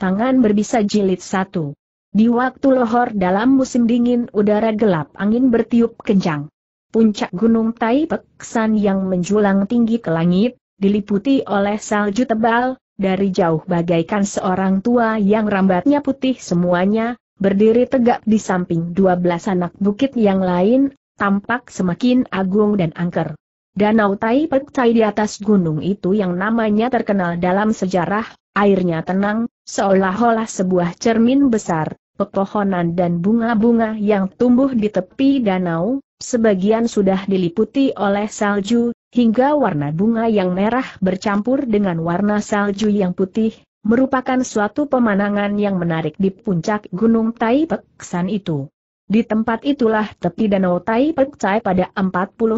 Tangan berbisa jilid satu. Di waktu lohor dalam musim dingin udara gelap angin bertiup kencang. Puncak gunung Taipeksan yang menjulang tinggi ke langit, diliputi oleh salju tebal, dari jauh bagaikan seorang tua yang rambatnya putih semuanya, berdiri tegak di samping dua belas anak bukit yang lain, tampak semakin agung dan angker. Danau Taipeksai di atas gunung itu yang namanya terkenal dalam sejarah, airnya tenang, Seolah-olah sebuah cermin besar, pepohonan dan bunga-bunga yang tumbuh di tepi danau, sebagian sudah diliputi oleh salju, hingga warna bunga yang merah bercampur dengan warna salju yang putih, merupakan suatu pemandangan yang menarik di puncak Gunung Taipeksan itu. Di tempat itulah tepi danau Tai Pek pada 49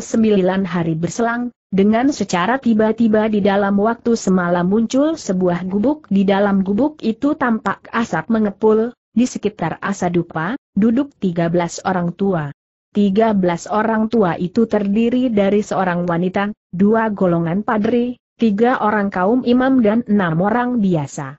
hari berselang, dengan secara tiba-tiba di dalam waktu semalam muncul sebuah gubuk di dalam gubuk itu tampak asap mengepul, di sekitar dupa, duduk 13 orang tua. 13 orang tua itu terdiri dari seorang wanita, dua golongan padri, tiga orang kaum imam dan enam orang biasa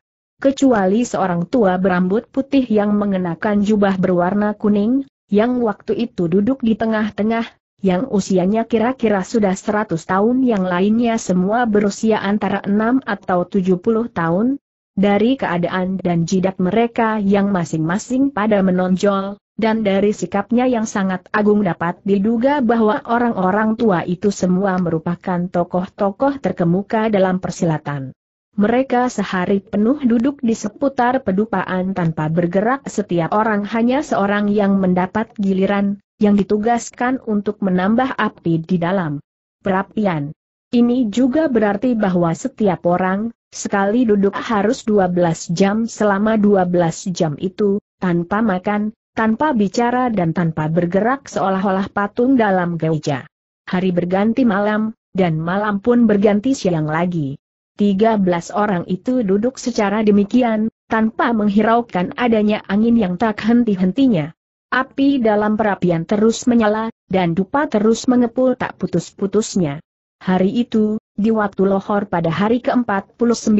kecuali seorang tua berambut putih yang mengenakan jubah berwarna kuning, yang waktu itu duduk di tengah-tengah, yang usianya kira-kira sudah 100 tahun yang lainnya semua berusia antara 6 atau 70 tahun, dari keadaan dan jidat mereka yang masing-masing pada menonjol, dan dari sikapnya yang sangat agung dapat diduga bahwa orang-orang tua itu semua merupakan tokoh-tokoh terkemuka dalam persilatan. Mereka sehari penuh duduk di seputar pedupaan tanpa bergerak setiap orang hanya seorang yang mendapat giliran, yang ditugaskan untuk menambah api di dalam perapian. Ini juga berarti bahwa setiap orang, sekali duduk harus 12 jam selama 12 jam itu, tanpa makan, tanpa bicara dan tanpa bergerak seolah-olah patung dalam gereja. Hari berganti malam, dan malam pun berganti siang lagi. 13 orang itu duduk secara demikian, tanpa menghiraukan adanya angin yang tak henti-hentinya. Api dalam perapian terus menyala, dan dupa terus mengepul tak putus-putusnya. Hari itu, di waktu lohor pada hari ke-49,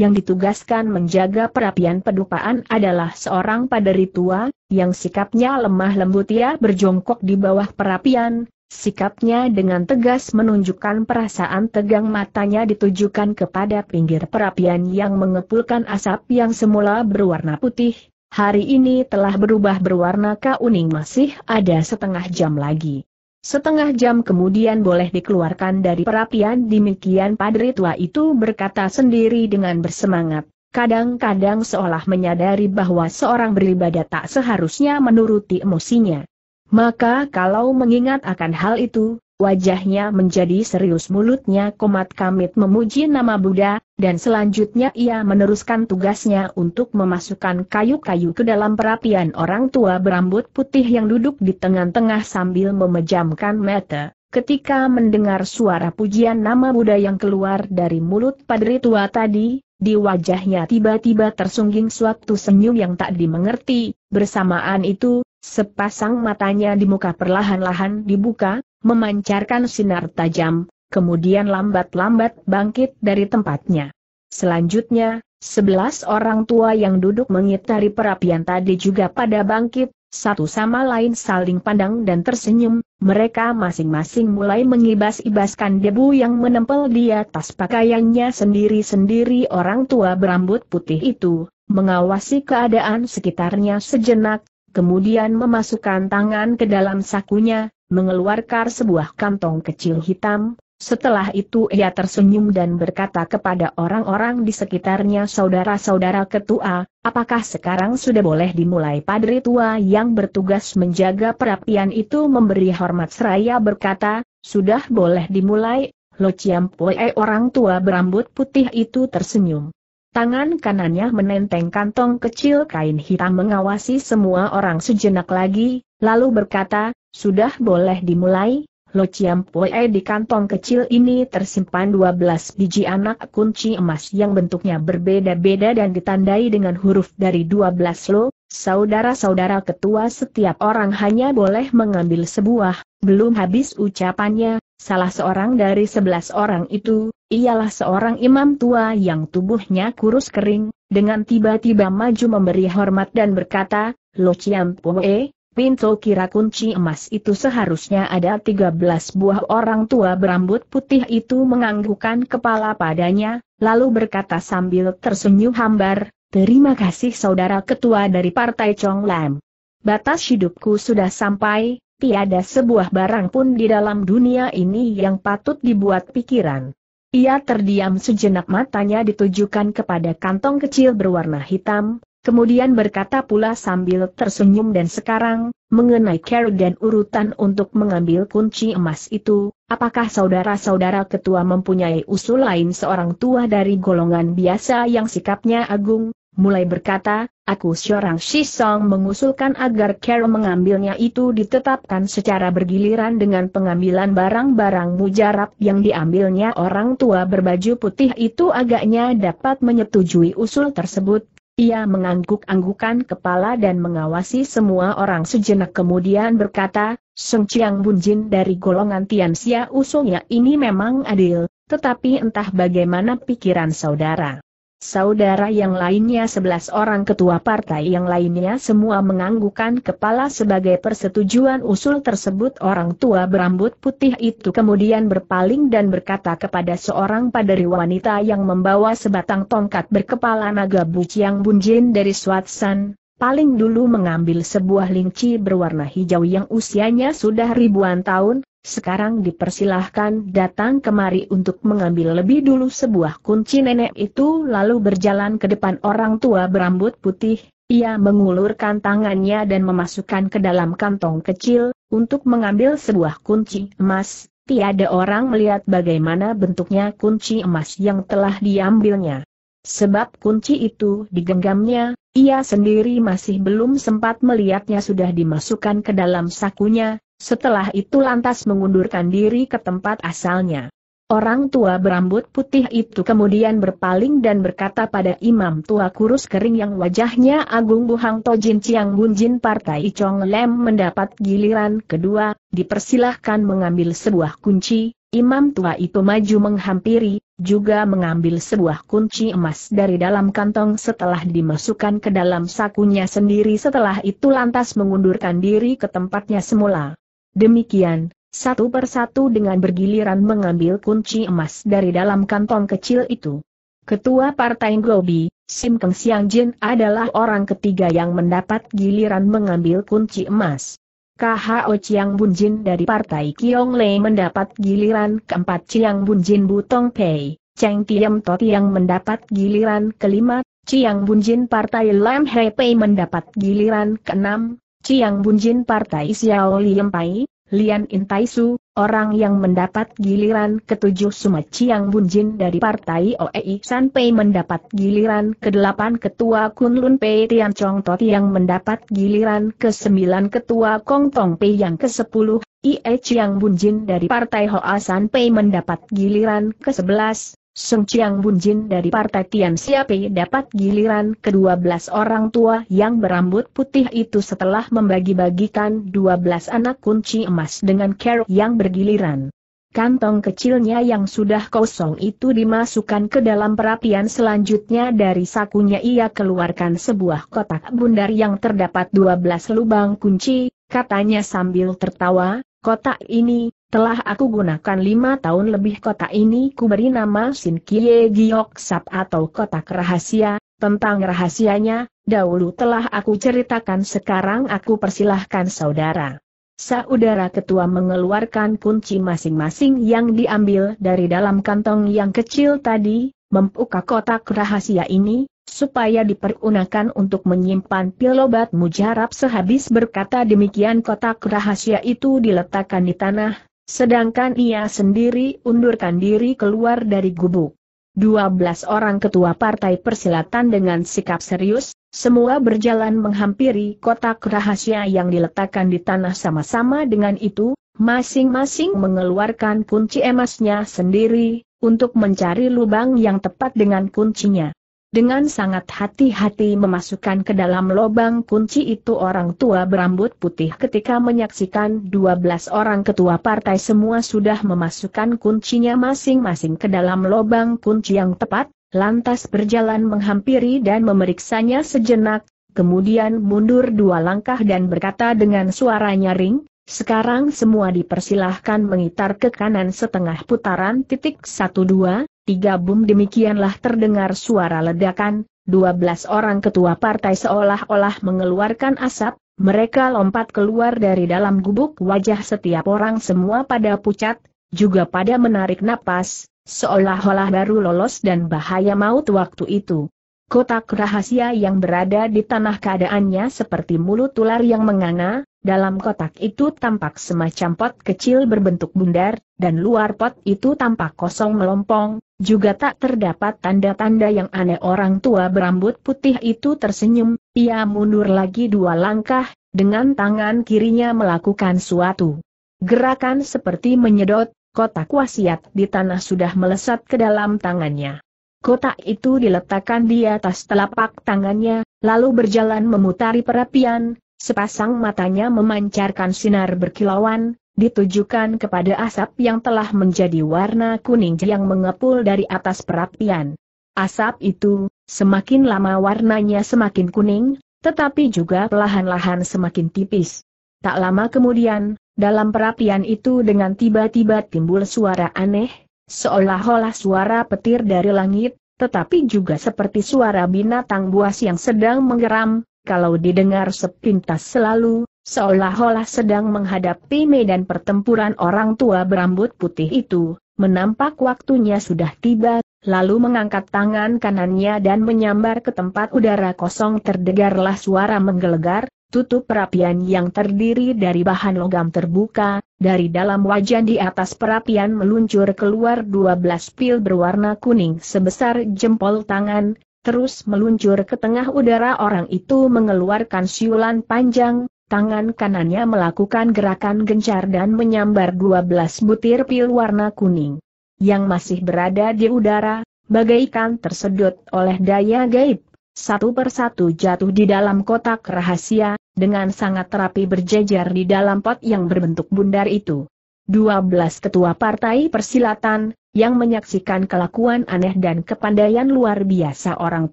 yang ditugaskan menjaga perapian pedupaan adalah seorang paderi tua, yang sikapnya lemah lembut ia berjongkok di bawah perapian, Sikapnya dengan tegas menunjukkan perasaan tegang matanya ditujukan kepada pinggir perapian yang mengepulkan asap yang semula berwarna putih, hari ini telah berubah berwarna kuning masih ada setengah jam lagi. Setengah jam kemudian boleh dikeluarkan dari perapian demikian padri tua itu berkata sendiri dengan bersemangat. Kadang-kadang seolah menyadari bahwa seorang beribadah tak seharusnya menuruti emosinya. Maka kalau mengingat akan hal itu, wajahnya menjadi serius mulutnya komat kamit memuji nama Buddha, dan selanjutnya ia meneruskan tugasnya untuk memasukkan kayu-kayu ke dalam perapian orang tua berambut putih yang duduk di tengah-tengah sambil memejamkan mata. Ketika mendengar suara pujian nama Buddha yang keluar dari mulut padri tua tadi, di wajahnya tiba-tiba tersungging suatu senyum yang tak dimengerti, bersamaan itu, sepasang matanya di muka perlahan-lahan dibuka, memancarkan sinar tajam, kemudian lambat-lambat bangkit dari tempatnya. Selanjutnya, sebelas orang tua yang duduk mengitari perapian tadi juga pada bangkit, satu sama lain saling pandang dan tersenyum, mereka masing-masing mulai mengibas-ibaskan debu yang menempel di atas pakaiannya sendiri-sendiri orang tua berambut putih itu, mengawasi keadaan sekitarnya sejenak, kemudian memasukkan tangan ke dalam sakunya, mengeluarkan sebuah kantong kecil hitam, setelah itu ia tersenyum dan berkata kepada orang-orang di sekitarnya saudara-saudara ketua, apakah sekarang sudah boleh dimulai padri tua yang bertugas menjaga perapian itu memberi hormat seraya berkata, sudah boleh dimulai, Lo Ciampoe orang tua berambut putih itu tersenyum. Tangan kanannya menenteng kantong kecil kain hitam mengawasi semua orang sejenak lagi, lalu berkata, sudah boleh dimulai, Lo Chiam Pue di kantong kecil ini tersimpan 12 biji anak kunci emas yang bentuknya berbeda-beda dan ditandai dengan huruf dari 12 lo, saudara-saudara ketua setiap orang hanya boleh mengambil sebuah, belum habis ucapannya, salah seorang dari 11 orang itu, ialah seorang imam tua yang tubuhnya kurus kering, dengan tiba-tiba maju memberi hormat dan berkata, Lo Chiam Pue, Pintu kira kunci emas itu seharusnya ada 13 buah orang tua berambut putih itu menganggukkan kepala padanya, lalu berkata sambil tersenyum hambar, Terima kasih saudara ketua dari Partai Chong Lam. Batas hidupku sudah sampai, tiada sebuah barang pun di dalam dunia ini yang patut dibuat pikiran. Ia terdiam sejenak matanya ditujukan kepada kantong kecil berwarna hitam, Kemudian berkata pula sambil tersenyum dan sekarang, mengenai care dan urutan untuk mengambil kunci emas itu, apakah saudara-saudara ketua mempunyai usul lain seorang tua dari golongan biasa yang sikapnya agung, mulai berkata, aku seorang Shisong mengusulkan agar Carol mengambilnya itu ditetapkan secara bergiliran dengan pengambilan barang-barang mujarab yang diambilnya orang tua berbaju putih itu agaknya dapat menyetujui usul tersebut, ia mengangguk-anggukan kepala dan mengawasi semua orang sejenak kemudian berkata, Seng Chiang Bunjin dari golongan Tian Xia usulnya ini memang adil, tetapi entah bagaimana pikiran saudara. Saudara yang lainnya 11 orang ketua partai yang lainnya semua menganggukkan kepala sebagai persetujuan usul tersebut orang tua berambut putih itu kemudian berpaling dan berkata kepada seorang paderi wanita yang membawa sebatang tongkat berkepala naga buciang bunjin dari Swatsan, paling dulu mengambil sebuah lingci berwarna hijau yang usianya sudah ribuan tahun, sekarang dipersilahkan datang kemari untuk mengambil lebih dulu sebuah kunci nenek itu lalu berjalan ke depan orang tua berambut putih, ia mengulurkan tangannya dan memasukkan ke dalam kantong kecil, untuk mengambil sebuah kunci emas, tiada orang melihat bagaimana bentuknya kunci emas yang telah diambilnya. Sebab kunci itu digenggamnya, ia sendiri masih belum sempat melihatnya sudah dimasukkan ke dalam sakunya, setelah itu lantas mengundurkan diri ke tempat asalnya. Orang tua berambut putih itu kemudian berpaling dan berkata pada imam tua kurus kering yang wajahnya agung buhang tojin ciang bunjin partai icong Lem mendapat giliran kedua, dipersilahkan mengambil sebuah kunci, imam tua itu maju menghampiri, juga mengambil sebuah kunci emas dari dalam kantong setelah dimasukkan ke dalam sakunya sendiri setelah itu lantas mengundurkan diri ke tempatnya semula. Demikian, satu persatu dengan bergiliran mengambil kunci emas dari dalam kantong kecil itu. Ketua Partai Globi, Sim Keng Siang Jin adalah orang ketiga yang mendapat giliran mengambil kunci emas. KHO Chiang Bun Jin dari Partai Kiong Lei mendapat giliran keempat Chiang Bun Jin Butong Pei, Cheng Tiam Tot yang mendapat giliran kelima, Chiang Bun Jin Partai Lam He Pei mendapat giliran keenam, Ciang Bunjin Partai Xiao Liempai, Pai, Lian In Su, orang yang mendapat giliran ketujuh Sumat Ciang Bunjin dari Partai OEI San mendapat giliran kedelapan 8 Ketua Kunlun Pei Tian Chong Tot yang mendapat giliran ke-9 Ketua Kong Tong Pei yang ke-10, IE Ciang Bunjin dari Partai Hoa San Pei mendapat giliran ke-11, Seng Chiang Bunjin dari Partai Tian Siapi dapat giliran ke-12 orang tua yang berambut putih itu setelah membagi-bagikan 12 anak kunci emas dengan kerok yang bergiliran. Kantong kecilnya yang sudah kosong itu dimasukkan ke dalam perapian selanjutnya dari sakunya ia keluarkan sebuah kotak bundar yang terdapat 12 lubang kunci, katanya sambil tertawa, kotak ini, telah aku gunakan lima tahun lebih kota ini ku beri nama Sin Kie Giok Sap atau kotak rahasia, tentang rahasianya, dahulu telah aku ceritakan sekarang aku persilahkan saudara. Saudara ketua mengeluarkan kunci masing-masing yang diambil dari dalam kantong yang kecil tadi, membuka kotak rahasia ini, supaya dipergunakan untuk menyimpan pil obat mujarab sehabis berkata demikian kotak rahasia itu diletakkan di tanah, Sedangkan ia sendiri undurkan diri keluar dari gubuk. 12 orang ketua partai persilatan dengan sikap serius, semua berjalan menghampiri kotak rahasia yang diletakkan di tanah sama-sama dengan itu, masing-masing mengeluarkan kunci emasnya sendiri, untuk mencari lubang yang tepat dengan kuncinya. Dengan sangat hati-hati memasukkan ke dalam lubang kunci itu orang tua berambut putih ketika menyaksikan 12 orang ketua partai semua sudah memasukkan kuncinya masing-masing ke dalam lubang kunci yang tepat, lantas berjalan menghampiri dan memeriksanya sejenak, kemudian mundur dua langkah dan berkata dengan suara nyaring, sekarang semua dipersilahkan mengitar ke kanan setengah putaran titik 12, tiga bum demikianlah terdengar suara ledakan, 12 orang ketua partai seolah-olah mengeluarkan asap, mereka lompat keluar dari dalam gubuk wajah setiap orang semua pada pucat, juga pada menarik napas, seolah-olah baru lolos dan bahaya maut waktu itu. Kotak rahasia yang berada di tanah keadaannya seperti mulut tular yang menganga, dalam kotak itu tampak semacam pot kecil berbentuk bundar, dan luar pot itu tampak kosong melompong, juga tak terdapat tanda-tanda yang aneh orang tua berambut putih itu tersenyum, ia mundur lagi dua langkah, dengan tangan kirinya melakukan suatu gerakan seperti menyedot, kotak wasiat di tanah sudah melesat ke dalam tangannya. Kotak itu diletakkan di atas telapak tangannya, lalu berjalan memutari perapian, sepasang matanya memancarkan sinar berkilauan, ditujukan kepada asap yang telah menjadi warna kuning yang mengepul dari atas perapian. Asap itu, semakin lama warnanya semakin kuning, tetapi juga perlahan-lahan semakin tipis. Tak lama kemudian, dalam perapian itu dengan tiba-tiba timbul suara aneh, seolah-olah suara petir dari langit, tetapi juga seperti suara binatang buas yang sedang menggeram, kalau didengar sepintas selalu, seolah-olah sedang menghadapi medan pertempuran orang tua berambut putih itu, menampak waktunya sudah tiba, lalu mengangkat tangan kanannya dan menyambar ke tempat udara kosong terdengarlah suara menggelegar, tutup perapian yang terdiri dari bahan logam terbuka, dari dalam wajan di atas perapian meluncur keluar 12 pil berwarna kuning sebesar jempol tangan, terus meluncur ke tengah udara orang itu mengeluarkan siulan panjang, Tangan kanannya melakukan gerakan gencar dan menyambar 12 butir pil warna kuning. Yang masih berada di udara, bagaikan tersedot oleh daya gaib. Satu persatu jatuh di dalam kotak rahasia, dengan sangat rapi berjejer di dalam pot yang berbentuk bundar itu. 12 ketua partai persilatan, yang menyaksikan kelakuan aneh dan kepandaian luar biasa orang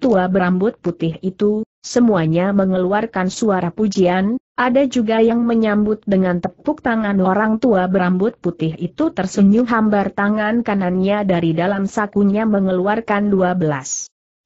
tua berambut putih itu, Semuanya mengeluarkan suara pujian, ada juga yang menyambut dengan tepuk tangan orang tua berambut putih itu tersenyum hambar tangan kanannya dari dalam sakunya mengeluarkan 12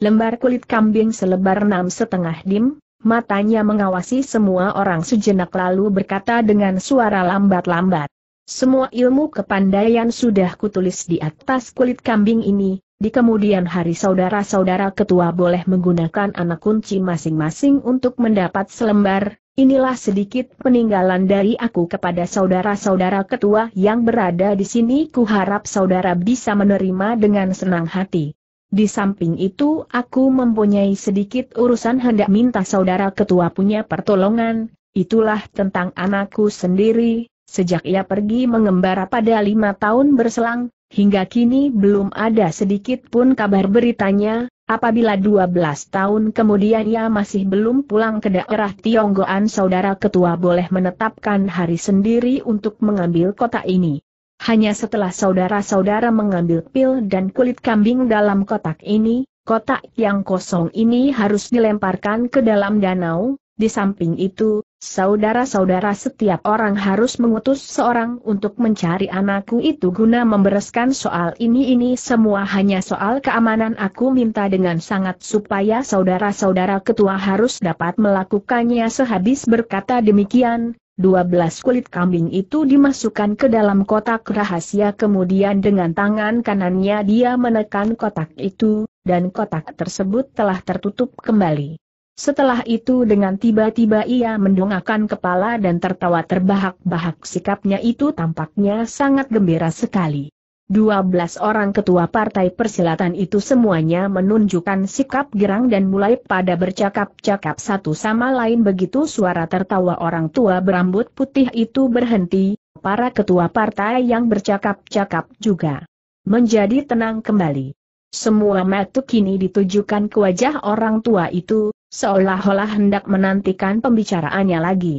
lembar kulit kambing selebar enam setengah dim, matanya mengawasi semua orang sejenak lalu berkata dengan suara lambat-lambat. Semua ilmu kepandaian sudah kutulis di atas kulit kambing ini, di kemudian hari saudara-saudara ketua boleh menggunakan anak kunci masing-masing untuk mendapat selembar, inilah sedikit peninggalan dari aku kepada saudara-saudara ketua yang berada di sini ku harap saudara bisa menerima dengan senang hati. Di samping itu aku mempunyai sedikit urusan hendak minta saudara ketua punya pertolongan, itulah tentang anakku sendiri, sejak ia pergi mengembara pada lima tahun berselang, Hingga kini belum ada sedikit pun kabar beritanya, apabila 12 tahun kemudian ia masih belum pulang ke daerah Tionggoan saudara ketua boleh menetapkan hari sendiri untuk mengambil kota ini. Hanya setelah saudara-saudara mengambil pil dan kulit kambing dalam kotak ini, kotak yang kosong ini harus dilemparkan ke dalam danau, di samping itu, Saudara-saudara setiap orang harus mengutus seorang untuk mencari anakku itu guna membereskan soal ini-ini semua hanya soal keamanan aku minta dengan sangat supaya saudara-saudara ketua harus dapat melakukannya sehabis berkata demikian, 12 kulit kambing itu dimasukkan ke dalam kotak rahasia kemudian dengan tangan kanannya dia menekan kotak itu, dan kotak tersebut telah tertutup kembali. Setelah itu dengan tiba-tiba ia mendongakkan kepala dan tertawa terbahak-bahak sikapnya itu tampaknya sangat gembira sekali. 12 orang ketua partai persilatan itu semuanya menunjukkan sikap girang dan mulai pada bercakap-cakap satu sama lain begitu suara tertawa orang tua berambut putih itu berhenti, para ketua partai yang bercakap-cakap juga menjadi tenang kembali. Semua mata kini ditujukan ke wajah orang tua itu, seolah-olah hendak menantikan pembicaraannya lagi.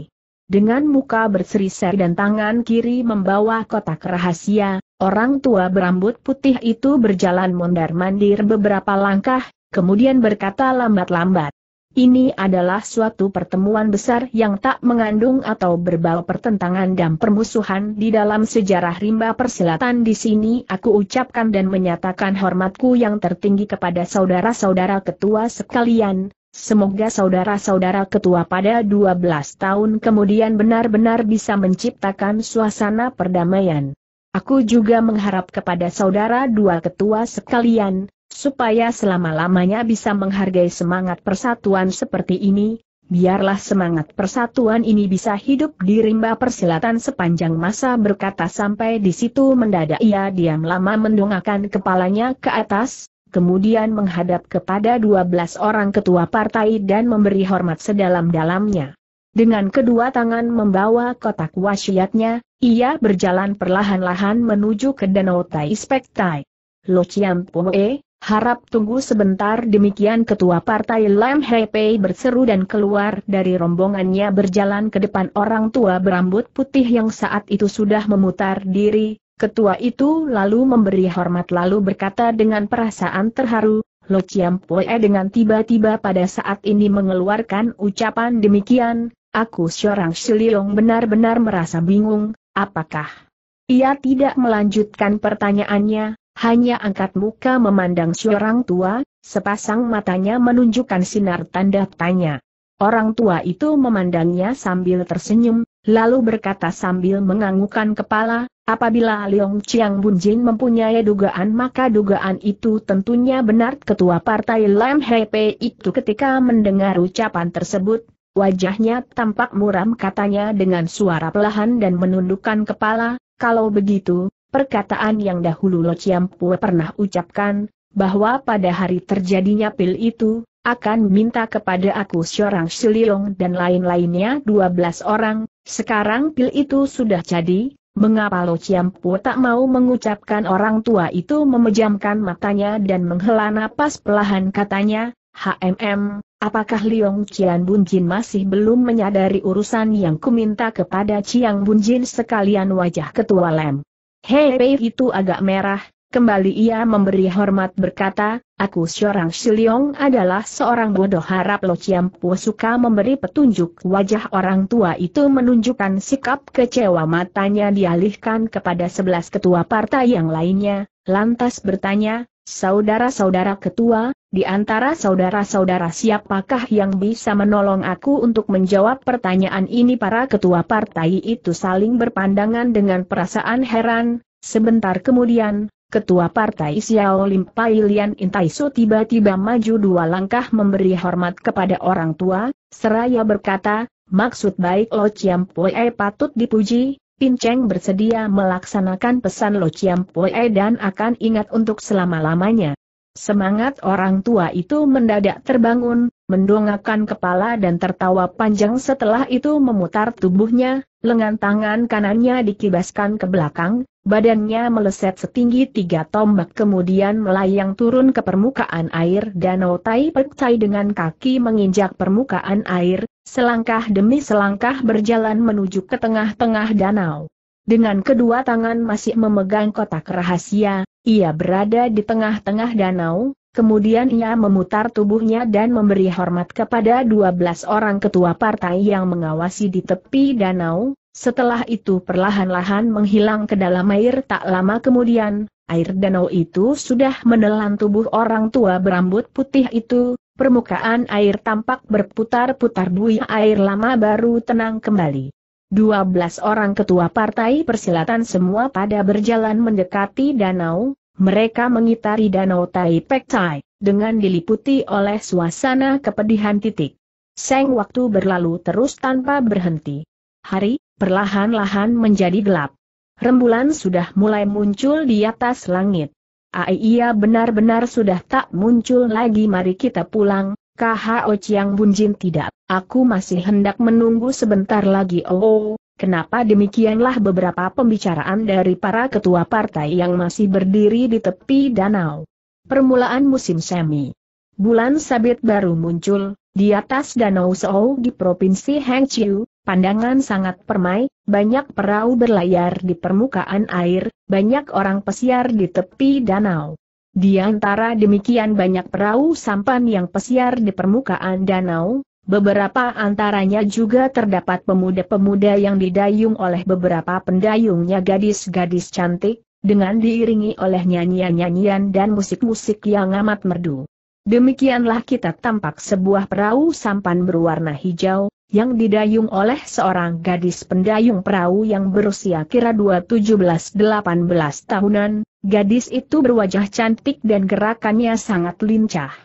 Dengan muka berseri-seri dan tangan kiri membawa kotak rahasia, orang tua berambut putih itu berjalan mondar-mandir beberapa langkah, kemudian berkata lambat-lambat. Ini adalah suatu pertemuan besar yang tak mengandung atau berbau pertentangan dan permusuhan di dalam sejarah rimba persilatan di sini aku ucapkan dan menyatakan hormatku yang tertinggi kepada saudara-saudara ketua sekalian, Semoga saudara-saudara ketua pada 12 tahun kemudian benar-benar bisa menciptakan suasana perdamaian. Aku juga mengharap kepada saudara dua ketua sekalian, supaya selama-lamanya bisa menghargai semangat persatuan seperti ini, biarlah semangat persatuan ini bisa hidup di rimba persilatan sepanjang masa berkata sampai di situ mendadak ia diam lama mendongakkan kepalanya ke atas, kemudian menghadap kepada 12 orang ketua partai dan memberi hormat sedalam-dalamnya. Dengan kedua tangan membawa kotak wasiatnya, ia berjalan perlahan-lahan menuju ke Danau Tai Spektai. Lo Chiam Poe, harap tunggu sebentar demikian ketua partai Lam Pei berseru dan keluar dari rombongannya berjalan ke depan orang tua berambut putih yang saat itu sudah memutar diri, Ketua itu lalu memberi hormat lalu berkata dengan perasaan terharu, Lo Chiam Poe dengan tiba-tiba pada saat ini mengeluarkan ucapan demikian, aku seorang Siliong benar-benar merasa bingung, apakah? Ia tidak melanjutkan pertanyaannya, hanya angkat muka memandang seorang tua, sepasang matanya menunjukkan sinar tanda tanya. Orang tua itu memandangnya sambil tersenyum, lalu berkata sambil menganggukkan kepala, apabila Leong Chiang Bunjin mempunyai dugaan maka dugaan itu tentunya benar ketua partai Lam Hepe itu ketika mendengar ucapan tersebut, wajahnya tampak muram katanya dengan suara pelahan dan menundukkan kepala, kalau begitu, perkataan yang dahulu Lo Chiang Pue pernah ucapkan, bahwa pada hari terjadinya pil itu, akan minta kepada aku seorang Siliong dan lain-lainnya 12 orang, sekarang pil itu sudah jadi, mengapa Lo Ciampu tak mau mengucapkan orang tua itu memejamkan matanya dan menghela napas pelahan katanya, HMM, apakah Liong Cian Bunjin masih belum menyadari urusan yang kuminta kepada Ciang Bunjin sekalian wajah ketua lem? Hei itu agak merah, Kembali ia memberi hormat berkata, aku seorang Siliong adalah seorang bodoh harap Lo Ciampu suka memberi petunjuk wajah orang tua itu menunjukkan sikap kecewa matanya dialihkan kepada sebelas ketua partai yang lainnya, lantas bertanya, saudara-saudara ketua, di antara saudara-saudara siapakah yang bisa menolong aku untuk menjawab pertanyaan ini para ketua partai itu saling berpandangan dengan perasaan heran, sebentar kemudian, Ketua Partai Xiao Lim Pai Lian Intaiso tiba-tiba maju dua langkah memberi hormat kepada orang tua, seraya berkata, maksud baik Lo Chiam Pue patut dipuji, Pin Cheng bersedia melaksanakan pesan Lo Chiam Pue dan akan ingat untuk selama-lamanya. Semangat orang tua itu mendadak terbangun, mendongakkan kepala dan tertawa panjang setelah itu memutar tubuhnya, lengan tangan kanannya dikibaskan ke belakang, badannya meleset setinggi tiga tombak kemudian melayang turun ke permukaan air danau Tai Pekcai dengan kaki menginjak permukaan air, selangkah demi selangkah berjalan menuju ke tengah-tengah danau. Dengan kedua tangan masih memegang kotak rahasia, ia berada di tengah-tengah danau, Kemudian ia memutar tubuhnya dan memberi hormat kepada 12 orang ketua partai yang mengawasi di tepi danau, setelah itu perlahan-lahan menghilang ke dalam air tak lama kemudian, air danau itu sudah menelan tubuh orang tua berambut putih itu, permukaan air tampak berputar-putar buih air lama baru tenang kembali. 12 orang ketua partai persilatan semua pada berjalan mendekati danau, mereka mengitari Danau Taipek Tai, dengan diliputi oleh suasana kepedihan titik. Seng waktu berlalu terus tanpa berhenti. Hari, perlahan-lahan menjadi gelap. Rembulan sudah mulai muncul di atas langit. Aiyah benar-benar sudah tak muncul lagi mari kita pulang, KHO Chiang Bunjin tidak, aku masih hendak menunggu sebentar lagi oh Kenapa demikianlah beberapa pembicaraan dari para ketua partai yang masih berdiri di tepi danau. Permulaan musim semi. Bulan sabit baru muncul, di atas danau Seoul di Provinsi Hangzhou, pandangan sangat permai, banyak perahu berlayar di permukaan air, banyak orang pesiar di tepi danau. Di antara demikian banyak perahu sampan yang pesiar di permukaan danau, Beberapa antaranya juga terdapat pemuda-pemuda yang didayung oleh beberapa pendayungnya gadis-gadis cantik, dengan diiringi oleh nyanyian-nyanyian dan musik-musik yang amat merdu. Demikianlah kita tampak sebuah perahu sampan berwarna hijau, yang didayung oleh seorang gadis pendayung perahu yang berusia kira 17-18 tahunan, gadis itu berwajah cantik dan gerakannya sangat lincah.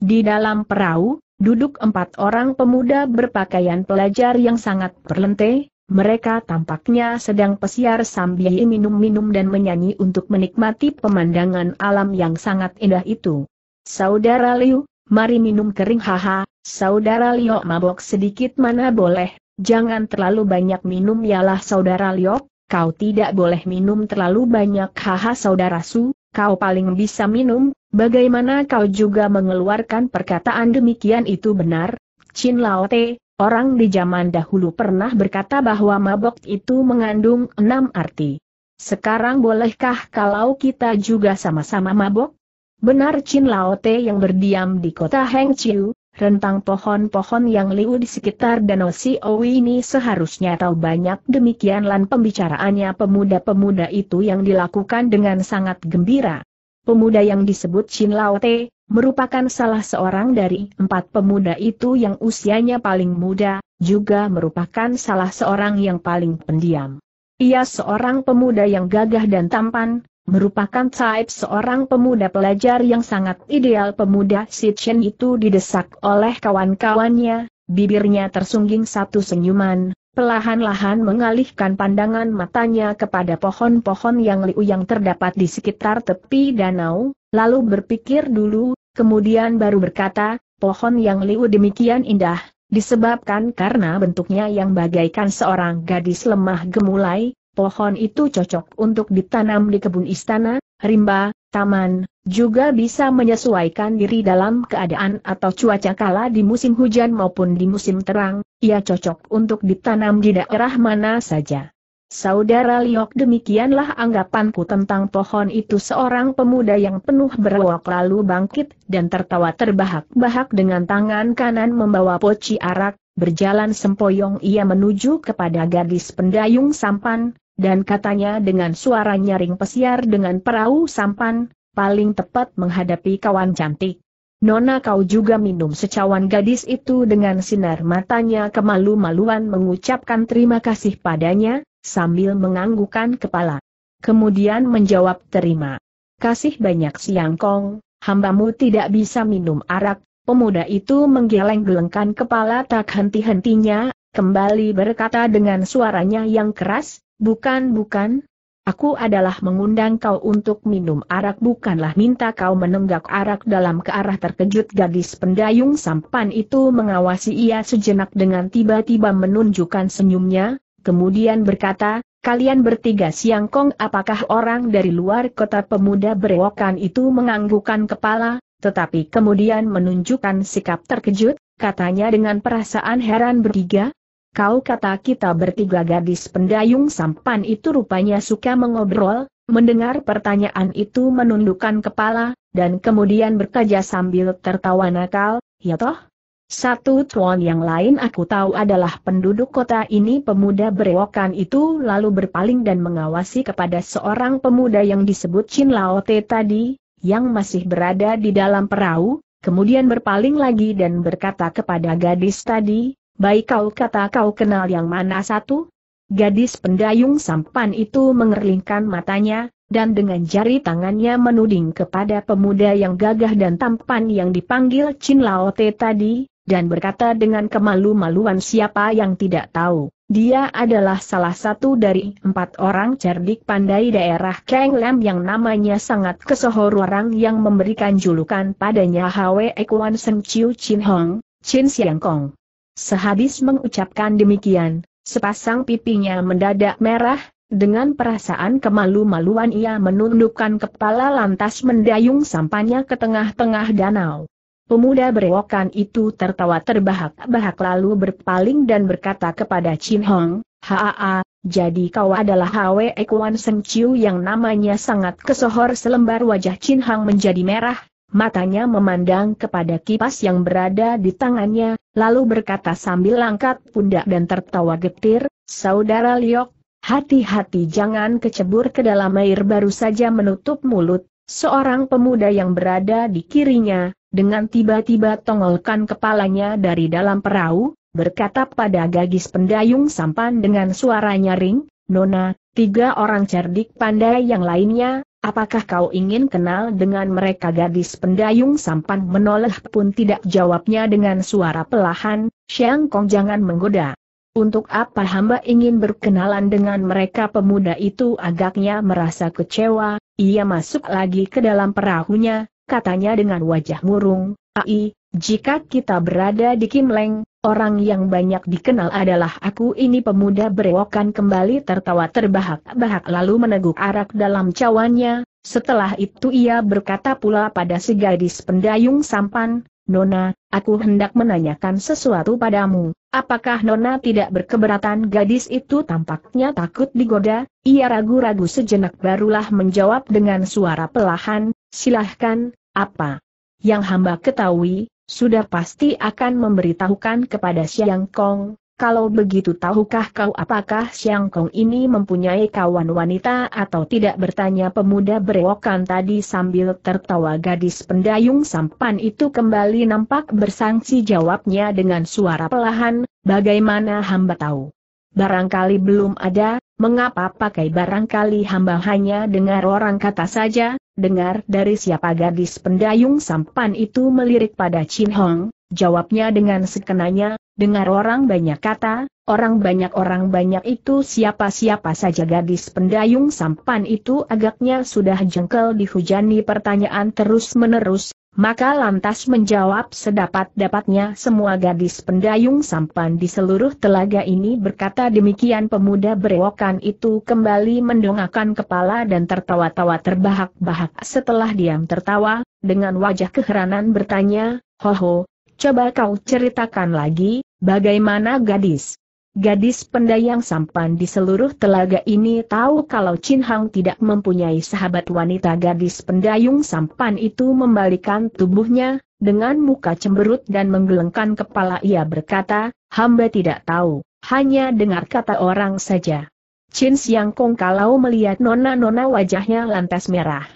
Di dalam perahu, Duduk empat orang pemuda berpakaian pelajar yang sangat berlente, mereka tampaknya sedang pesiar sambil minum-minum dan menyanyi untuk menikmati pemandangan alam yang sangat indah itu. Saudara Liu, mari minum kering haha, saudara Liu mabok sedikit mana boleh, jangan terlalu banyak minum yalah saudara Liu, kau tidak boleh minum terlalu banyak haha saudara Su, kau paling bisa minum, bagaimana kau juga mengeluarkan perkataan demikian itu benar? Chin Lao Te, orang di zaman dahulu pernah berkata bahwa mabok itu mengandung enam arti. Sekarang bolehkah kalau kita juga sama-sama mabok? Benar Chin Lao Te yang berdiam di kota Hengqiu, rentang pohon-pohon yang liu di sekitar Danau Owi ini seharusnya tahu banyak demikian lan pembicaraannya pemuda-pemuda itu yang dilakukan dengan sangat gembira. Pemuda yang disebut Chin Lao Te, merupakan salah seorang dari empat pemuda itu yang usianya paling muda, juga merupakan salah seorang yang paling pendiam. Ia seorang pemuda yang gagah dan tampan, merupakan saib seorang pemuda pelajar yang sangat ideal pemuda si Chen itu didesak oleh kawan-kawannya, bibirnya tersungging satu senyuman, Pelahan-lahan mengalihkan pandangan matanya kepada pohon-pohon yang liu yang terdapat di sekitar tepi danau, lalu berpikir dulu, kemudian baru berkata, pohon yang liu demikian indah, disebabkan karena bentuknya yang bagaikan seorang gadis lemah gemulai, pohon itu cocok untuk ditanam di kebun istana, rimba, taman, juga bisa menyesuaikan diri dalam keadaan atau cuaca kala di musim hujan maupun di musim terang, ia cocok untuk ditanam di daerah mana saja. Saudara Liok demikianlah anggapanku tentang pohon itu seorang pemuda yang penuh berwok lalu bangkit dan tertawa terbahak-bahak dengan tangan kanan membawa poci arak, berjalan sempoyong ia menuju kepada gadis pendayung sampan, dan katanya dengan suara nyaring pesiar dengan perahu sampan, paling tepat menghadapi kawan cantik. Nona kau juga minum secawan gadis itu dengan sinar matanya kemalu-maluan mengucapkan terima kasih padanya, sambil menganggukkan kepala. Kemudian menjawab terima kasih banyak siang kong, hambamu tidak bisa minum arak, pemuda itu menggeleng-gelengkan kepala tak henti-hentinya, kembali berkata dengan suaranya yang keras, Bukan, bukan. Aku adalah mengundang kau untuk minum arak bukanlah minta kau menenggak arak dalam ke arah terkejut gadis pendayung sampan itu mengawasi ia sejenak dengan tiba-tiba menunjukkan senyumnya, kemudian berkata, kalian bertiga siang kong apakah orang dari luar kota pemuda berewokan itu menganggukan kepala, tetapi kemudian menunjukkan sikap terkejut, katanya dengan perasaan heran bertiga, Kau kata kita bertiga gadis pendayung sampan itu rupanya suka mengobrol, mendengar pertanyaan itu menundukkan kepala, dan kemudian berkaja sambil tertawa nakal, ya toh? Satu tuan yang lain aku tahu adalah penduduk kota ini pemuda berewokan itu lalu berpaling dan mengawasi kepada seorang pemuda yang disebut Chin Laote tadi, yang masih berada di dalam perahu, kemudian berpaling lagi dan berkata kepada gadis tadi, Baik kau kata kau kenal yang mana satu? Gadis pendayung sampan itu mengerlingkan matanya, dan dengan jari tangannya menuding kepada pemuda yang gagah dan tampan yang dipanggil Chin Laote tadi, dan berkata dengan kemalu-maluan siapa yang tidak tahu. Dia adalah salah satu dari empat orang cerdik pandai daerah Kang Lam yang namanya sangat kesohor orang yang memberikan julukan padanya Hwe Ekuan Sen Chiu Chin Hong, Chin Siang Kong. Sehabis mengucapkan demikian, sepasang pipinya mendadak merah, dengan perasaan kemalu-maluan ia menundukkan kepala lantas mendayung sampannya ke tengah-tengah danau. Pemuda berewokan itu tertawa terbahak-bahak lalu berpaling dan berkata kepada Chin Hong, Haa, jadi kau adalah Hwe Kwan Seng Chiu yang namanya sangat kesohor selembar wajah Chin Hong menjadi merah, matanya memandang kepada kipas yang berada di tangannya, lalu berkata sambil langkat pundak dan tertawa getir, Saudara Liok, hati-hati jangan kecebur ke dalam air baru saja menutup mulut, seorang pemuda yang berada di kirinya, dengan tiba-tiba tongolkan kepalanya dari dalam perahu, berkata pada gagis pendayung sampan dengan suara nyaring, Nona, tiga orang cerdik pandai yang lainnya, Apakah kau ingin kenal dengan mereka gadis pendayung sampan menoleh pun tidak jawabnya dengan suara pelahan, Siang Kong jangan menggoda. Untuk apa hamba ingin berkenalan dengan mereka pemuda itu agaknya merasa kecewa, ia masuk lagi ke dalam perahunya, katanya dengan wajah murung, ai, jika kita berada di Kim Leng. Orang yang banyak dikenal adalah aku ini pemuda berewokan kembali tertawa terbahak-bahak lalu meneguk arak dalam cawannya, setelah itu ia berkata pula pada si gadis pendayung sampan, Nona, aku hendak menanyakan sesuatu padamu, apakah Nona tidak berkeberatan gadis itu tampaknya takut digoda, ia ragu-ragu sejenak barulah menjawab dengan suara pelahan, silahkan, apa? Yang hamba ketahui, sudah pasti akan memberitahukan kepada Siang Kong, kalau begitu tahukah kau apakah Siang Kong ini mempunyai kawan wanita atau tidak bertanya pemuda berewokan tadi sambil tertawa gadis pendayung sampan itu kembali nampak bersangsi jawabnya dengan suara pelahan, bagaimana hamba tahu. Barangkali belum ada, Mengapa pakai barangkali hamba hanya dengar orang kata saja, dengar dari siapa gadis pendayung sampan itu melirik pada Chin Hong, jawabnya dengan sekenanya, dengar orang banyak kata, orang banyak orang banyak itu siapa-siapa saja gadis pendayung sampan itu agaknya sudah jengkel dihujani pertanyaan terus-menerus, maka lantas menjawab sedapat-dapatnya semua gadis pendayung sampan di seluruh telaga ini berkata demikian pemuda berewokan itu kembali mendongakkan kepala dan tertawa-tawa terbahak-bahak setelah diam tertawa, dengan wajah keheranan bertanya, Hoho, coba kau ceritakan lagi, bagaimana gadis? Gadis pendayang sampan di seluruh telaga ini tahu kalau Chin Hang tidak mempunyai sahabat wanita gadis pendayung sampan itu membalikan tubuhnya, dengan muka cemberut dan menggelengkan kepala ia berkata, hamba tidak tahu, hanya dengar kata orang saja. Chin Siang Kong kalau melihat nona-nona wajahnya lantas merah.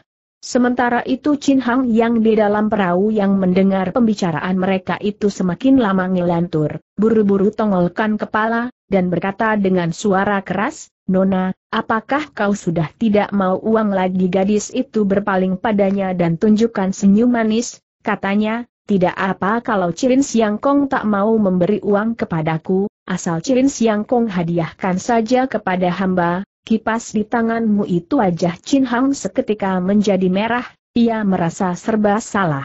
Sementara itu Chin Hang yang di dalam perahu yang mendengar pembicaraan mereka itu semakin lama ngelantur, buru-buru tongolkan kepala, dan berkata dengan suara keras, Nona, apakah kau sudah tidak mau uang lagi gadis itu berpaling padanya dan tunjukkan senyum manis, katanya, tidak apa kalau Cirin Siang Kong tak mau memberi uang kepadaku, asal Cirin Siang Kong hadiahkan saja kepada hamba, Kipas di tanganmu itu wajah Chin Hang seketika menjadi merah, ia merasa serba salah.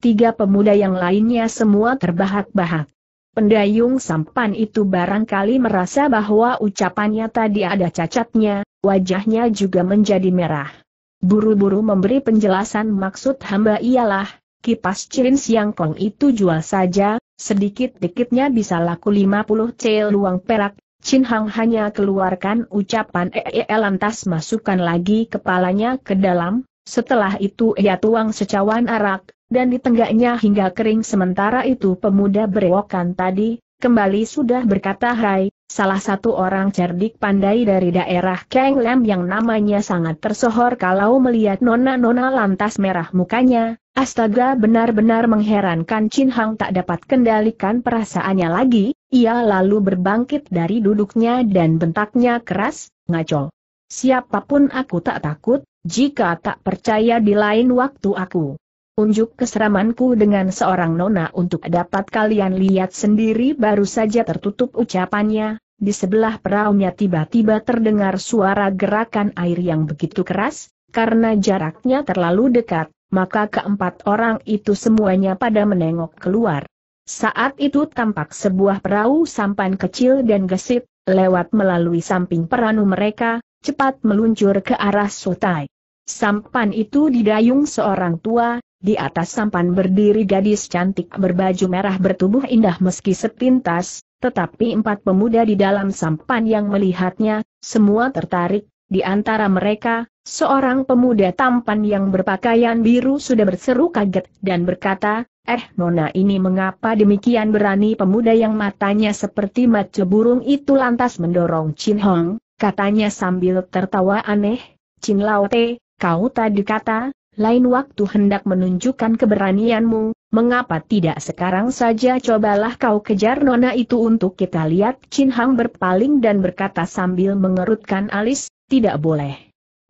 Tiga pemuda yang lainnya semua terbahak-bahak. Pendayung sampan itu barangkali merasa bahwa ucapannya tadi ada cacatnya, wajahnya juga menjadi merah. Buru-buru memberi penjelasan maksud hamba ialah, kipas Chin siang kong itu jual saja, sedikit-dikitnya bisa laku 50 cel uang perak, Chin Hang hanya keluarkan ucapan ee e, e, lantas masukkan lagi kepalanya ke dalam, setelah itu ia tuang secawan arak, dan ditenggaknya hingga kering sementara itu pemuda berewokan tadi, kembali sudah berkata hai, salah satu orang cerdik pandai dari daerah Kang Lam yang namanya sangat tersohor kalau melihat nona-nona lantas merah mukanya, Astaga benar-benar mengherankan Chin Hang tak dapat kendalikan perasaannya lagi, ia lalu berbangkit dari duduknya dan bentaknya keras, ngaco. Siapapun aku tak takut, jika tak percaya di lain waktu aku. Unjuk keseramanku dengan seorang nona untuk dapat kalian lihat sendiri baru saja tertutup ucapannya, di sebelah peraunya tiba-tiba terdengar suara gerakan air yang begitu keras, karena jaraknya terlalu dekat, maka keempat orang itu semuanya pada menengok keluar. Saat itu tampak sebuah perahu sampan kecil dan gesit, lewat melalui samping peranu mereka, cepat meluncur ke arah Sotai. Sampan itu didayung seorang tua, di atas sampan berdiri gadis cantik berbaju merah bertubuh indah meski sepintas, tetapi empat pemuda di dalam sampan yang melihatnya, semua tertarik, di antara mereka, seorang pemuda tampan yang berpakaian biru sudah berseru kaget dan berkata, Eh Nona ini mengapa demikian berani pemuda yang matanya seperti mata burung itu lantas mendorong Chin Hong, katanya sambil tertawa aneh, Chin Lao Te, kau tadi kata, lain waktu hendak menunjukkan keberanianmu, mengapa tidak sekarang saja cobalah kau kejar Nona itu untuk kita lihat Chin Hong berpaling dan berkata sambil mengerutkan alis, tidak boleh.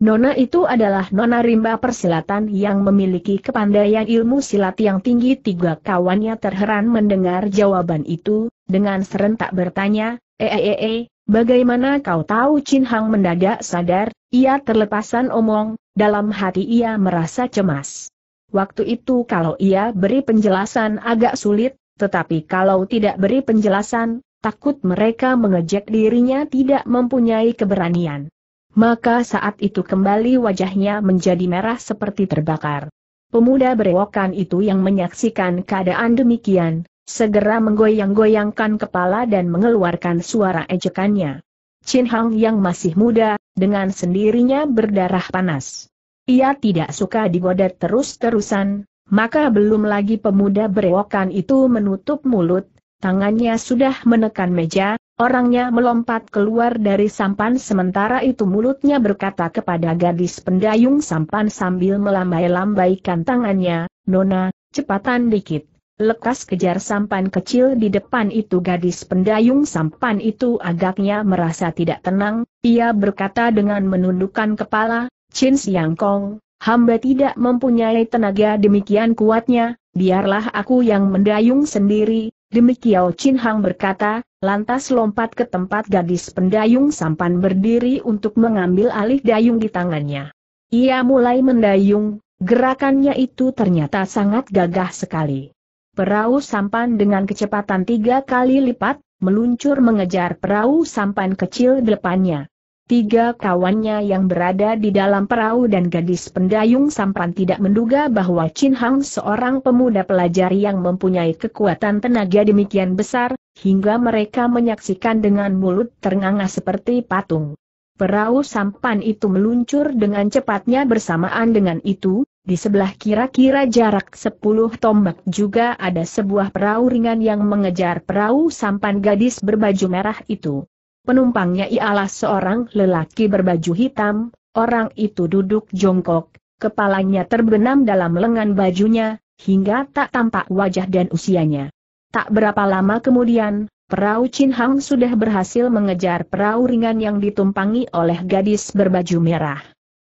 Nona itu adalah Nona Rimba Persilatan yang memiliki kepandaian ilmu silat yang tinggi tiga kawannya terheran mendengar jawaban itu, dengan serentak bertanya, eh, eh, eh, eh, bagaimana kau tahu Chin Hang mendadak sadar, ia terlepasan omong, dalam hati ia merasa cemas. Waktu itu kalau ia beri penjelasan agak sulit, tetapi kalau tidak beri penjelasan, takut mereka mengejek dirinya tidak mempunyai keberanian. Maka saat itu kembali wajahnya menjadi merah seperti terbakar. Pemuda berewokan itu yang menyaksikan keadaan demikian, segera menggoyang-goyangkan kepala dan mengeluarkan suara ejekannya. Chin Hang yang masih muda, dengan sendirinya berdarah panas. Ia tidak suka digoda terus-terusan, maka belum lagi pemuda berewokan itu menutup mulut, tangannya sudah menekan meja, Orangnya melompat keluar dari sampan sementara itu mulutnya berkata kepada gadis pendayung sampan sambil melambai-lambaikan tangannya, Nona, cepatan dikit. Lekas kejar sampan kecil di depan itu gadis pendayung sampan itu agaknya merasa tidak tenang, ia berkata dengan menundukkan kepala, Chin Siang Kong, hamba tidak mempunyai tenaga demikian kuatnya, biarlah aku yang mendayung sendiri, demikian Chin Hang berkata, lantas lompat ke tempat gadis pendayung sampan berdiri untuk mengambil alih dayung di tangannya. Ia mulai mendayung, gerakannya itu ternyata sangat gagah sekali. Perahu sampan dengan kecepatan tiga kali lipat, meluncur mengejar perahu sampan kecil depannya. Tiga kawannya yang berada di dalam perahu dan gadis pendayung sampan tidak menduga bahwa Chin Hang seorang pemuda pelajar yang mempunyai kekuatan tenaga demikian besar, hingga mereka menyaksikan dengan mulut ternganga seperti patung. Perahu sampan itu meluncur dengan cepatnya bersamaan dengan itu, di sebelah kira-kira jarak 10 tombak juga ada sebuah perahu ringan yang mengejar perahu sampan gadis berbaju merah itu. Penumpangnya ialah seorang lelaki berbaju hitam, orang itu duduk jongkok, kepalanya terbenam dalam lengan bajunya, hingga tak tampak wajah dan usianya. Tak berapa lama kemudian, perahu Chin Hang sudah berhasil mengejar perahu ringan yang ditumpangi oleh gadis berbaju merah.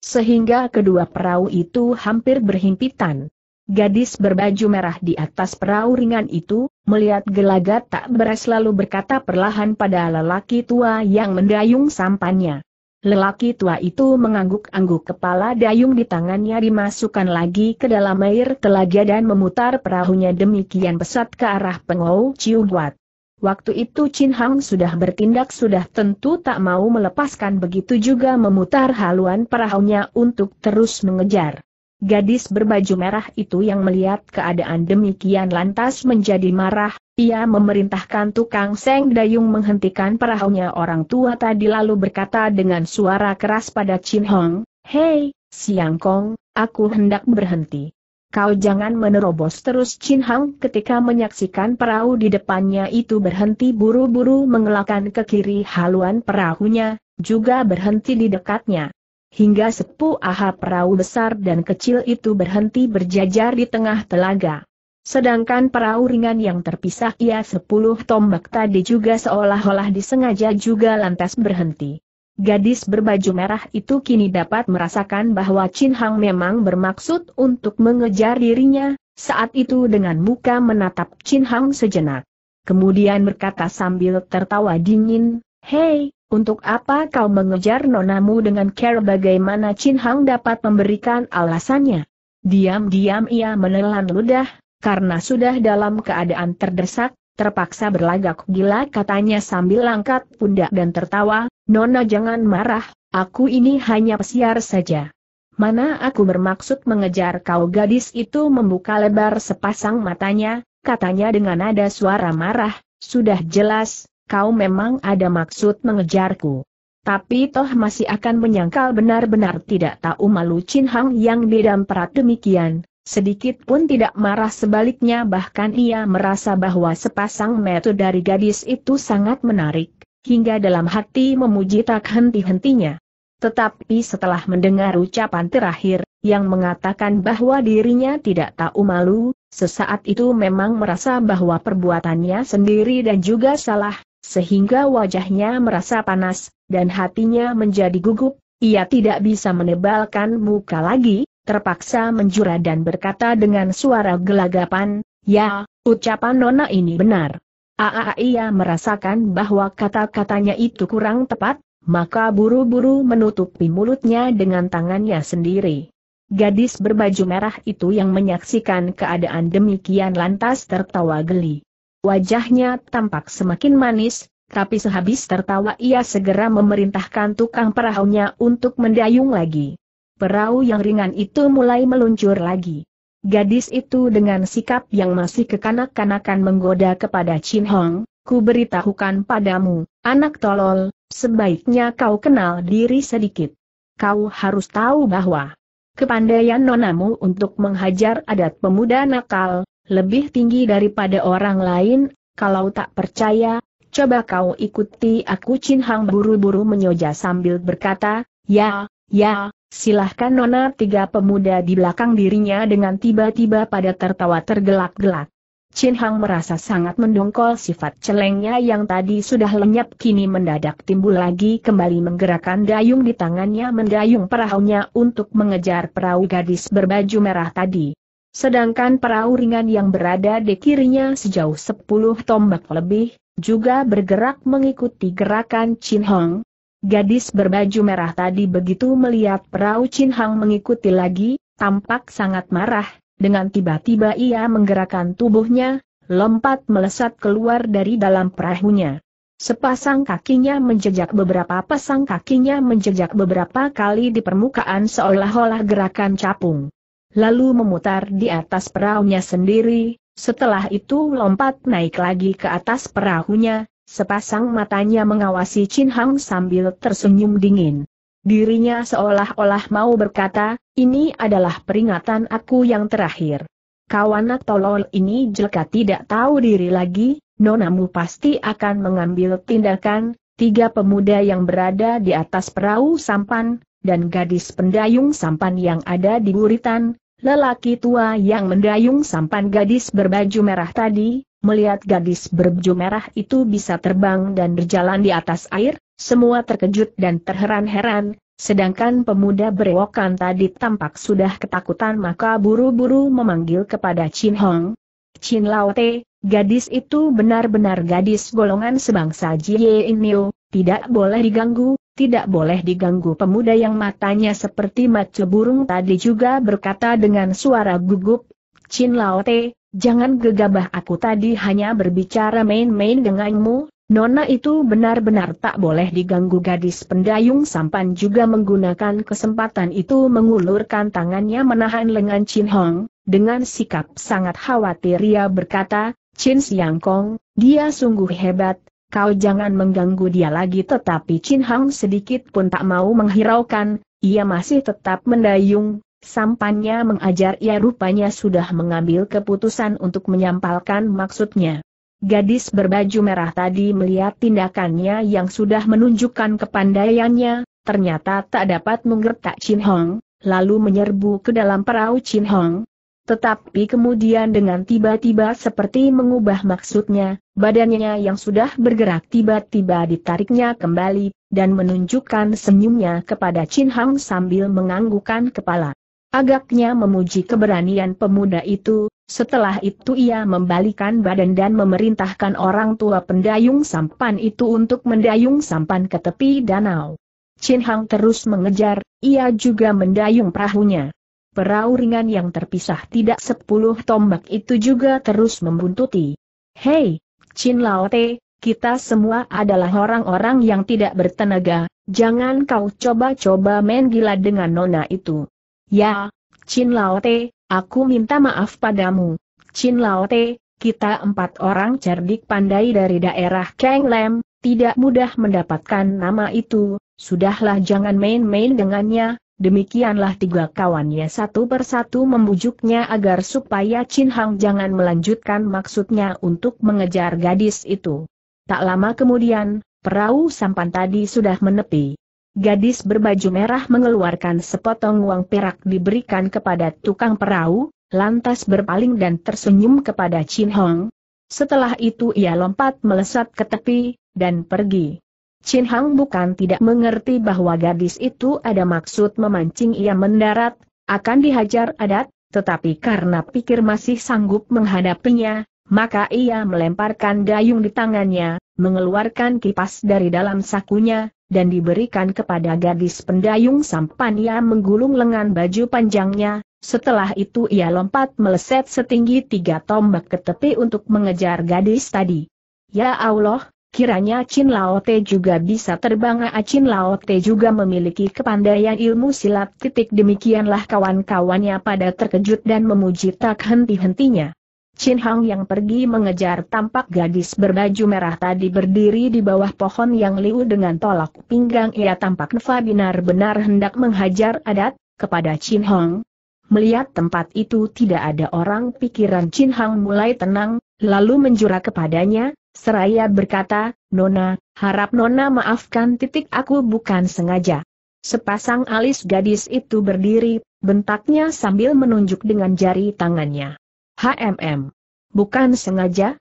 Sehingga kedua perahu itu hampir berhimpitan. Gadis berbaju merah di atas perahu ringan itu, melihat gelagat tak beres lalu berkata perlahan pada lelaki tua yang mendayung sampannya. Lelaki tua itu mengangguk-angguk kepala dayung di tangannya dimasukkan lagi ke dalam air telaga dan memutar perahunya demikian pesat ke arah pengau Guat. Waktu itu Chin Hang sudah bertindak sudah tentu tak mau melepaskan begitu juga memutar haluan perahunya untuk terus mengejar. Gadis berbaju merah itu yang melihat keadaan demikian lantas menjadi marah, ia memerintahkan tukang Seng Dayung menghentikan perahunya orang tua tadi lalu berkata dengan suara keras pada Chin Hong, Hei, Siang Kong, aku hendak berhenti. Kau jangan menerobos terus Chin Hong ketika menyaksikan perahu di depannya itu berhenti buru-buru mengelakkan ke kiri haluan perahunya, juga berhenti di dekatnya hingga sepuh aha perahu besar dan kecil itu berhenti berjajar di tengah telaga. Sedangkan perahu ringan yang terpisah ia sepuluh tombak tadi juga seolah-olah disengaja juga lantas berhenti. Gadis berbaju merah itu kini dapat merasakan bahwa Chin Hang memang bermaksud untuk mengejar dirinya, saat itu dengan muka menatap Chin Hang sejenak. Kemudian berkata sambil tertawa dingin, Hei, untuk apa kau mengejar nonamu dengan care bagaimana Chin Hang dapat memberikan alasannya? Diam-diam ia menelan ludah, karena sudah dalam keadaan terdesak, terpaksa berlagak gila katanya sambil angkat pundak dan tertawa, Nona jangan marah, aku ini hanya pesiar saja. Mana aku bermaksud mengejar kau gadis itu membuka lebar sepasang matanya, katanya dengan nada suara marah, sudah jelas, kau memang ada maksud mengejarku. Tapi toh masih akan menyangkal benar-benar tidak tahu malu Chin Hang yang perat demikian, sedikit pun tidak marah sebaliknya bahkan ia merasa bahwa sepasang metu dari gadis itu sangat menarik, hingga dalam hati memuji tak henti-hentinya. Tetapi setelah mendengar ucapan terakhir, yang mengatakan bahwa dirinya tidak tahu malu, sesaat itu memang merasa bahwa perbuatannya sendiri dan juga salah, sehingga wajahnya merasa panas, dan hatinya menjadi gugup, ia tidak bisa menebalkan muka lagi, terpaksa menjura dan berkata dengan suara gelagapan, Ya, ucapan Nona ini benar. Aa ia merasakan bahwa kata-katanya itu kurang tepat, maka buru-buru menutupi mulutnya dengan tangannya sendiri. Gadis berbaju merah itu yang menyaksikan keadaan demikian lantas tertawa geli. Wajahnya tampak semakin manis, tapi sehabis tertawa ia segera memerintahkan tukang perahunya untuk mendayung lagi. Perahu yang ringan itu mulai meluncur lagi. Gadis itu dengan sikap yang masih kekanak-kanakan menggoda kepada Chin Hong, ku beritahukan padamu, anak tolol, sebaiknya kau kenal diri sedikit. Kau harus tahu bahwa kepandaian nonamu untuk menghajar adat pemuda nakal, lebih tinggi daripada orang lain, kalau tak percaya, coba kau ikuti aku Chin Hang buru-buru menyoja sambil berkata, ya, ya, silahkan nona tiga pemuda di belakang dirinya dengan tiba-tiba pada tertawa tergelak-gelak. Chin Hang merasa sangat mendongkol sifat celengnya yang tadi sudah lenyap kini mendadak timbul lagi kembali menggerakkan dayung di tangannya mendayung perahunya untuk mengejar perahu gadis berbaju merah tadi. Sedangkan perahu ringan yang berada di kirinya sejauh 10 tombak lebih, juga bergerak mengikuti gerakan Chin Hong. Gadis berbaju merah tadi begitu melihat perahu Chin Hong mengikuti lagi, tampak sangat marah, dengan tiba-tiba ia menggerakkan tubuhnya, lompat melesat keluar dari dalam perahunya. Sepasang kakinya menjejak beberapa pasang kakinya menjejak beberapa kali di permukaan seolah-olah gerakan capung lalu memutar di atas perahunya sendiri, setelah itu lompat naik lagi ke atas perahunya, sepasang matanya mengawasi Chin Hang sambil tersenyum dingin. Dirinya seolah-olah mau berkata, ini adalah peringatan aku yang terakhir. Kawanak tolol ini jika tidak tahu diri lagi, nonamu pasti akan mengambil tindakan, tiga pemuda yang berada di atas perahu sampan, dan gadis pendayung sampan yang ada di buritan, Lelaki tua yang mendayung sampan gadis berbaju merah tadi, melihat gadis berbaju merah itu bisa terbang dan berjalan di atas air, semua terkejut dan terheran-heran, sedangkan pemuda berewokan tadi tampak sudah ketakutan maka buru-buru memanggil kepada Chin Hong. Chin Laote, gadis itu benar-benar gadis golongan sebangsa Jie Inio, tidak boleh diganggu, tidak boleh diganggu pemuda yang matanya seperti mata burung tadi juga berkata dengan suara gugup, Chin Lao Te, jangan gegabah aku tadi hanya berbicara main-main denganmu, Nona itu benar-benar tak boleh diganggu gadis pendayung sampan juga menggunakan kesempatan itu mengulurkan tangannya menahan lengan Chin Hong, dengan sikap sangat khawatir ia berkata, Chin Siang Kong, dia sungguh hebat, kau jangan mengganggu dia lagi tetapi Chin Hang sedikit pun tak mau menghiraukan, ia masih tetap mendayung, sampannya mengajar ia rupanya sudah mengambil keputusan untuk menyampalkan maksudnya. Gadis berbaju merah tadi melihat tindakannya yang sudah menunjukkan kepandaiannya, ternyata tak dapat menggertak Chin Hong, lalu menyerbu ke dalam perahu Chin Hong. Tetapi kemudian dengan tiba-tiba seperti mengubah maksudnya, Badannya yang sudah bergerak tiba-tiba ditariknya kembali, dan menunjukkan senyumnya kepada Chin Hang sambil menganggukkan kepala. Agaknya memuji keberanian pemuda itu, setelah itu ia membalikan badan dan memerintahkan orang tua pendayung sampan itu untuk mendayung sampan ke tepi danau. Chin Hang terus mengejar, ia juga mendayung perahunya. Perahu ringan yang terpisah tidak sepuluh tombak itu juga terus membuntuti. Hei, Chin Lao Te, kita semua adalah orang-orang yang tidak bertenaga, jangan kau coba-coba main gila dengan nona itu. Ya, Chin Lao Te, aku minta maaf padamu. Chin Lao Te, kita empat orang cerdik pandai dari daerah Kang Lam, tidak mudah mendapatkan nama itu, sudahlah jangan main-main dengannya, Demikianlah tiga kawannya satu persatu membujuknya agar supaya Chin Hang jangan melanjutkan maksudnya untuk mengejar gadis itu. Tak lama kemudian, perahu sampan tadi sudah menepi. Gadis berbaju merah mengeluarkan sepotong uang perak diberikan kepada tukang perahu, lantas berpaling dan tersenyum kepada Chin Hong. Setelah itu ia lompat melesat ke tepi, dan pergi. Chin Hang bukan tidak mengerti bahwa gadis itu ada maksud memancing ia mendarat, akan dihajar adat, tetapi karena pikir masih sanggup menghadapinya, maka ia melemparkan dayung di tangannya, mengeluarkan kipas dari dalam sakunya, dan diberikan kepada gadis pendayung sampan ia menggulung lengan baju panjangnya, setelah itu ia lompat meleset setinggi tiga tombak ke tepi untuk mengejar gadis tadi. Ya Allah, Kiranya Chin Lao Te juga bisa terbang A Chin Lao Te juga memiliki kepandaian ilmu silat titik demikianlah kawan-kawannya pada terkejut dan memuji tak henti-hentinya. Chin Hang yang pergi mengejar tampak gadis berbaju merah tadi berdiri di bawah pohon yang liu dengan tolak pinggang ia tampak Neva benar-benar hendak menghajar adat, kepada Chin Hang. Melihat tempat itu tidak ada orang pikiran Chin Hang mulai tenang, lalu menjura kepadanya, Seraya berkata, Nona, harap Nona maafkan titik aku bukan sengaja. Sepasang alis gadis itu berdiri, bentaknya sambil menunjuk dengan jari tangannya. HMM. Bukan sengaja?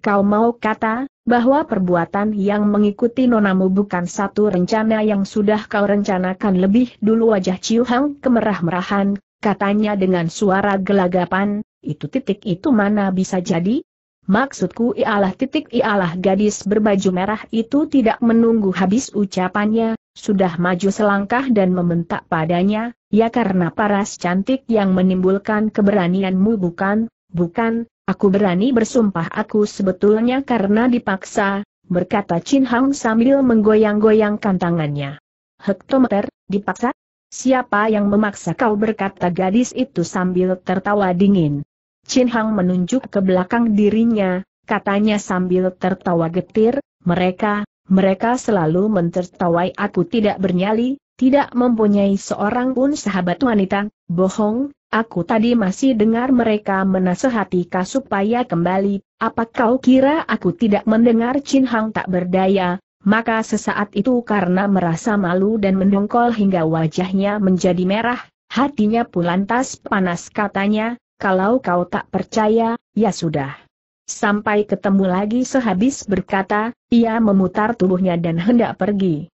Kau mau kata, bahwa perbuatan yang mengikuti nonamu bukan satu rencana yang sudah kau rencanakan lebih dulu wajah Ciu Hang kemerah-merahan, katanya dengan suara gelagapan, itu titik itu mana bisa jadi? Maksudku ialah titik ialah gadis berbaju merah itu tidak menunggu habis ucapannya, sudah maju selangkah dan membentak padanya, ya karena paras cantik yang menimbulkan keberanianmu bukan, bukan, aku berani bersumpah aku sebetulnya karena dipaksa, berkata Chin Hang sambil menggoyang-goyangkan tangannya. Hektometer, dipaksa? Siapa yang memaksa kau berkata gadis itu sambil tertawa dingin? Chin Hang menunjuk ke belakang dirinya, katanya sambil tertawa getir, mereka, mereka selalu mentertawai aku tidak bernyali, tidak mempunyai seorang pun sahabat wanita, bohong, aku tadi masih dengar mereka menasehati kau supaya kembali, apa kau kira aku tidak mendengar Chin Hang tak berdaya, maka sesaat itu karena merasa malu dan mendongkol hingga wajahnya menjadi merah, hatinya pun lantas panas katanya, kalau kau tak percaya, ya sudah. Sampai ketemu lagi sehabis berkata, ia memutar tubuhnya dan hendak pergi.